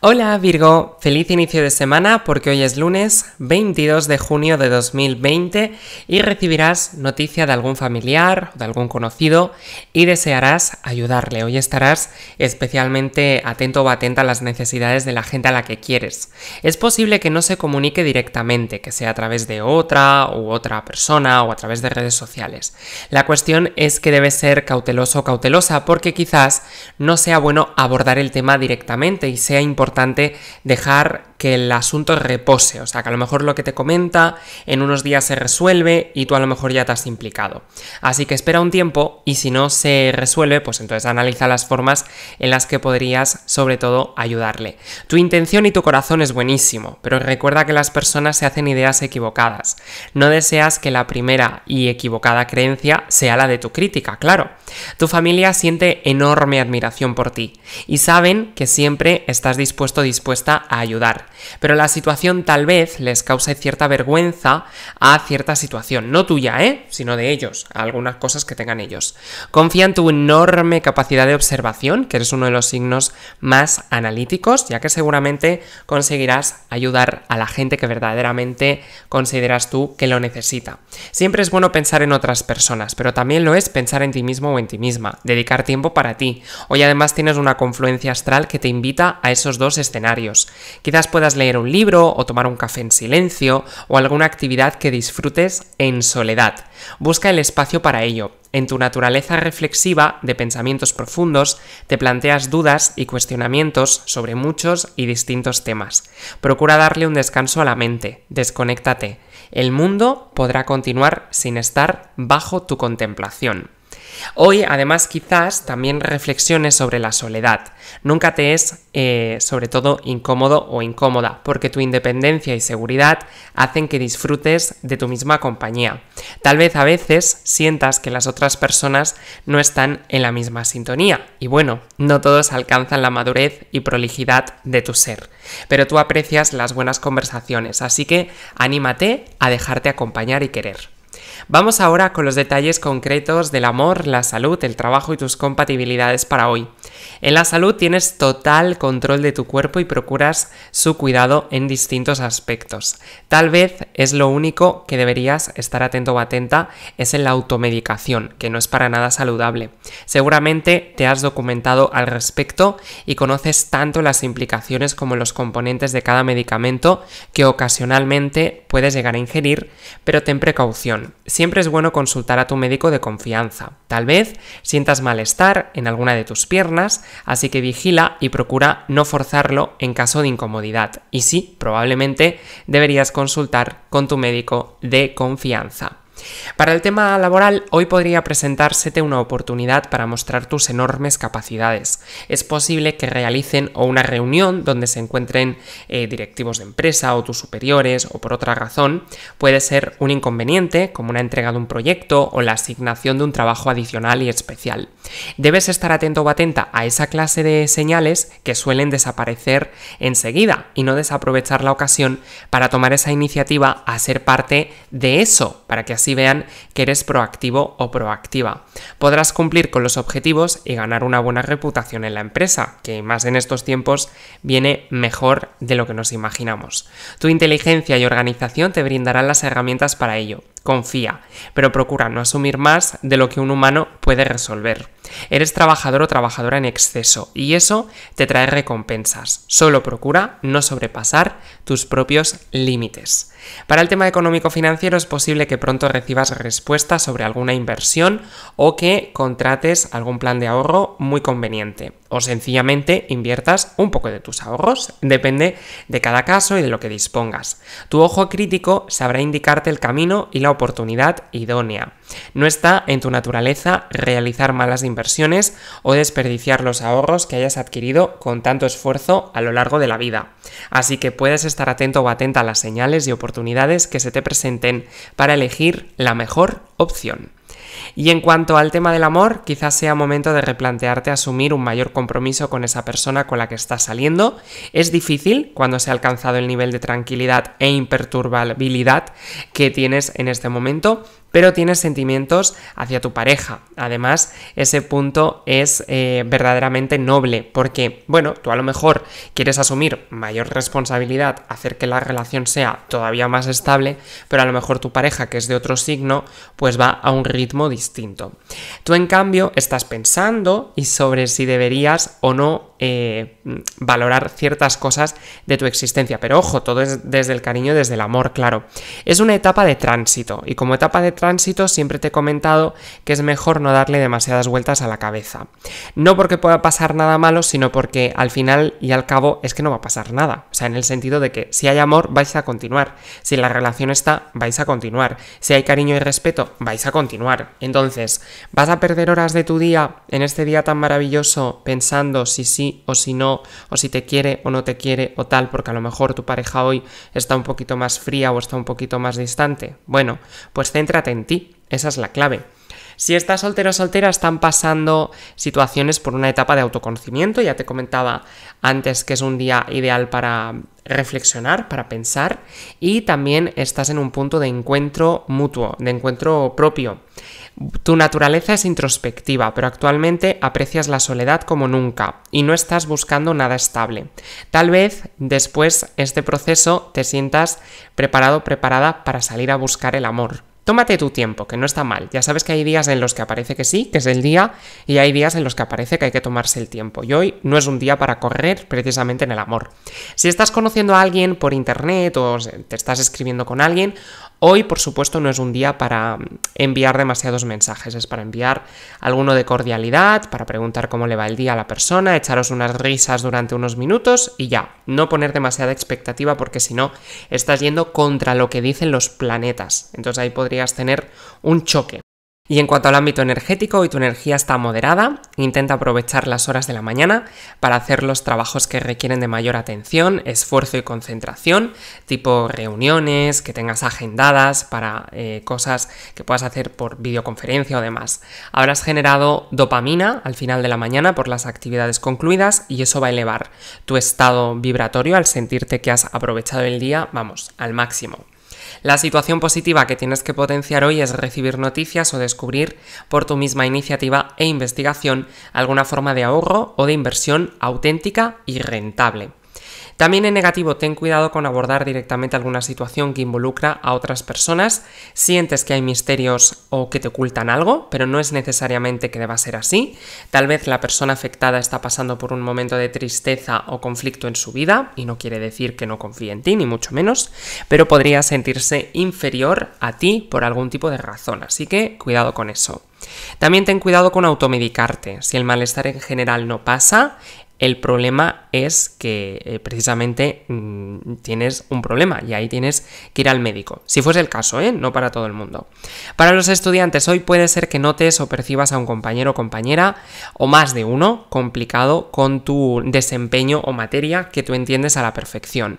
Hola Virgo, feliz inicio de semana porque hoy es lunes 22 de junio de 2020 y recibirás noticia de algún familiar o de algún conocido y desearás ayudarle. Hoy estarás especialmente atento o atenta a las necesidades de la gente a la que quieres. Es posible que no se comunique directamente, que sea a través de otra u otra persona o a través de redes sociales. La cuestión es que debes ser cauteloso o cautelosa porque quizás no sea bueno abordar el tema directamente y sea importante importante dejar que el asunto repose, o sea, que a lo mejor lo que te comenta en unos días se resuelve y tú a lo mejor ya te has implicado. Así que espera un tiempo y si no se resuelve, pues entonces analiza las formas en las que podrías sobre todo ayudarle. Tu intención y tu corazón es buenísimo, pero recuerda que las personas se hacen ideas equivocadas. No deseas que la primera y equivocada creencia sea la de tu crítica, claro. Tu familia siente enorme admiración por ti y saben que siempre estás dispuesto dispuesta a ayudar. Pero la situación tal vez les cause cierta vergüenza a cierta situación, no tuya, ¿eh? Sino de ellos, a algunas cosas que tengan ellos. Confía en tu enorme capacidad de observación, que eres uno de los signos más analíticos, ya que seguramente conseguirás ayudar a la gente que verdaderamente consideras tú que lo necesita. Siempre es bueno pensar en otras personas, pero también lo es pensar en ti mismo o en ti misma, dedicar tiempo para ti. Hoy además tienes una confluencia astral que te invita a esos dos escenarios. Quizás puedas leer un libro o tomar un café en silencio o alguna actividad que disfrutes en soledad. Busca el espacio para ello. En tu naturaleza reflexiva de pensamientos profundos, te planteas dudas y cuestionamientos sobre muchos y distintos temas. Procura darle un descanso a la mente, desconéctate. El mundo podrá continuar sin estar bajo tu contemplación. Hoy, además, quizás también reflexiones sobre la soledad. Nunca te es, eh, sobre todo, incómodo o incómoda, porque tu independencia y seguridad hacen que disfrutes de tu misma compañía. Tal vez a veces sientas que las otras personas no están en la misma sintonía. Y bueno, no todos alcanzan la madurez y prolijidad de tu ser, pero tú aprecias las buenas conversaciones, así que anímate a dejarte acompañar y querer. Vamos ahora con los detalles concretos del amor, la salud, el trabajo y tus compatibilidades para hoy. En la salud tienes total control de tu cuerpo y procuras su cuidado en distintos aspectos. Tal vez es lo único que deberías estar atento o atenta es en la automedicación, que no es para nada saludable. Seguramente te has documentado al respecto y conoces tanto las implicaciones como los componentes de cada medicamento que ocasionalmente puedes llegar a ingerir, pero ten precaución siempre es bueno consultar a tu médico de confianza. Tal vez sientas malestar en alguna de tus piernas, así que vigila y procura no forzarlo en caso de incomodidad. Y sí, probablemente deberías consultar con tu médico de confianza. Para el tema laboral, hoy podría presentársete una oportunidad para mostrar tus enormes capacidades. Es posible que realicen o una reunión donde se encuentren eh, directivos de empresa o tus superiores o por otra razón. Puede ser un inconveniente, como una entrega de un proyecto o la asignación de un trabajo adicional y especial. Debes estar atento o atenta a esa clase de señales que suelen desaparecer enseguida y no desaprovechar la ocasión para tomar esa iniciativa a ser parte de eso, para que así si vean que eres proactivo o proactiva. Podrás cumplir con los objetivos y ganar una buena reputación en la empresa, que más en estos tiempos viene mejor de lo que nos imaginamos. Tu inteligencia y organización te brindarán las herramientas para ello. Confía, pero procura no asumir más de lo que un humano puede resolver. Eres trabajador o trabajadora en exceso y eso te trae recompensas. Solo procura no sobrepasar tus propios límites. Para el tema económico-financiero es posible que pronto recibas respuestas sobre alguna inversión o que contrates algún plan de ahorro muy conveniente o sencillamente inviertas un poco de tus ahorros. Depende de cada caso y de lo que dispongas. Tu ojo crítico sabrá indicarte el camino y la oportunidad idónea. No está en tu naturaleza realizar malas inversiones o desperdiciar los ahorros que hayas adquirido con tanto esfuerzo a lo largo de la vida. Así que puedes estar atento o atenta a las señales y oportunidades que se te presenten para elegir la mejor opción. Y en cuanto al tema del amor, quizás sea momento de replantearte asumir un mayor compromiso con esa persona con la que estás saliendo. Es difícil cuando se ha alcanzado el nivel de tranquilidad e imperturbabilidad que tienes en este momento, pero tienes sentimientos hacia tu pareja. Además, ese punto es eh, verdaderamente noble, porque, bueno, tú a lo mejor quieres asumir mayor responsabilidad, hacer que la relación sea todavía más estable, pero a lo mejor tu pareja, que es de otro signo, pues va a un ritmo distinto. Tú, en cambio, estás pensando y sobre si deberías o no eh, valorar ciertas cosas de tu existencia. Pero ojo, todo es desde el cariño, desde el amor, claro. Es una etapa de tránsito y como etapa de tránsito siempre te he comentado que es mejor no darle demasiadas vueltas a la cabeza. No porque pueda pasar nada malo, sino porque al final y al cabo es que no va a pasar nada. O sea, en el sentido de que si hay amor vais a continuar, si la relación está vais a continuar, si hay cariño y respeto vais a continuar. Entonces, ¿vas a perder horas de tu día en este día tan maravilloso pensando si sí o si no, o si te quiere o no te quiere o tal, porque a lo mejor tu pareja hoy está un poquito más fría o está un poquito más distante. Bueno, pues céntrate en ti, esa es la clave. Si estás soltero o soltera, están pasando situaciones por una etapa de autoconocimiento. Ya te comentaba antes que es un día ideal para reflexionar, para pensar. Y también estás en un punto de encuentro mutuo, de encuentro propio. Tu naturaleza es introspectiva, pero actualmente aprecias la soledad como nunca y no estás buscando nada estable. Tal vez después este proceso te sientas preparado, preparada para salir a buscar el amor. Tómate tu tiempo, que no está mal. Ya sabes que hay días en los que aparece que sí, que es el día, y hay días en los que aparece que hay que tomarse el tiempo. Y hoy no es un día para correr precisamente en el amor. Si estás conociendo a alguien por internet o te estás escribiendo con alguien, Hoy, por supuesto, no es un día para mm, enviar demasiados mensajes, es para enviar alguno de cordialidad, para preguntar cómo le va el día a la persona, echaros unas risas durante unos minutos y ya, no poner demasiada expectativa porque si no, estás yendo contra lo que dicen los planetas. Entonces ahí podrías tener un choque. Y en cuanto al ámbito energético, y tu energía está moderada, intenta aprovechar las horas de la mañana para hacer los trabajos que requieren de mayor atención, esfuerzo y concentración, tipo reuniones que tengas agendadas para eh, cosas que puedas hacer por videoconferencia o demás. Habrás generado dopamina al final de la mañana por las actividades concluidas y eso va a elevar tu estado vibratorio al sentirte que has aprovechado el día, vamos, al máximo. La situación positiva que tienes que potenciar hoy es recibir noticias o descubrir por tu misma iniciativa e investigación alguna forma de ahorro o de inversión auténtica y rentable. También en negativo, ten cuidado con abordar directamente alguna situación que involucra a otras personas. Sientes que hay misterios o que te ocultan algo, pero no es necesariamente que deba ser así. Tal vez la persona afectada está pasando por un momento de tristeza o conflicto en su vida, y no quiere decir que no confíe en ti, ni mucho menos, pero podría sentirse inferior a ti por algún tipo de razón, así que cuidado con eso. También ten cuidado con automedicarte. Si el malestar en general no pasa, el problema es que eh, precisamente mm, tienes un problema y ahí tienes que ir al médico. Si fuese el caso, ¿eh? no para todo el mundo. Para los estudiantes, hoy puede ser que notes o percibas a un compañero o compañera o más de uno complicado con tu desempeño o materia que tú entiendes a la perfección.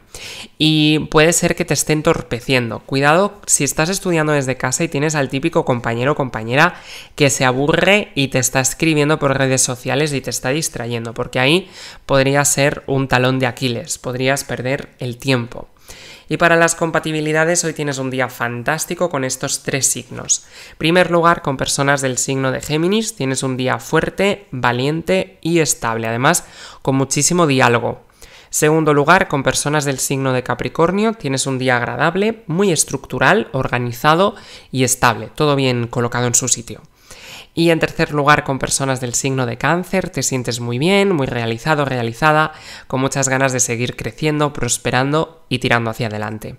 Y puede ser que te esté entorpeciendo. Cuidado si estás estudiando desde casa y tienes al típico compañero o compañera que se aburre y te está escribiendo por redes sociales y te está distrayendo, porque ahí podría ser un talón de Aquiles, podrías perder el tiempo. Y para las compatibilidades hoy tienes un día fantástico con estos tres signos. primer lugar, con personas del signo de Géminis tienes un día fuerte, valiente y estable, además con muchísimo diálogo. Segundo lugar, con personas del signo de Capricornio tienes un día agradable, muy estructural, organizado y estable, todo bien colocado en su sitio. Y en tercer lugar, con personas del signo de cáncer, te sientes muy bien, muy realizado, realizada, con muchas ganas de seguir creciendo, prosperando y tirando hacia adelante.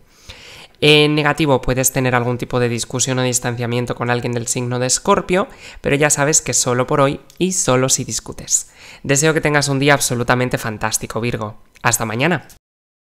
En negativo puedes tener algún tipo de discusión o distanciamiento con alguien del signo de Escorpio, pero ya sabes que solo por hoy y solo si discutes. Deseo que tengas un día absolutamente fantástico, Virgo. Hasta mañana.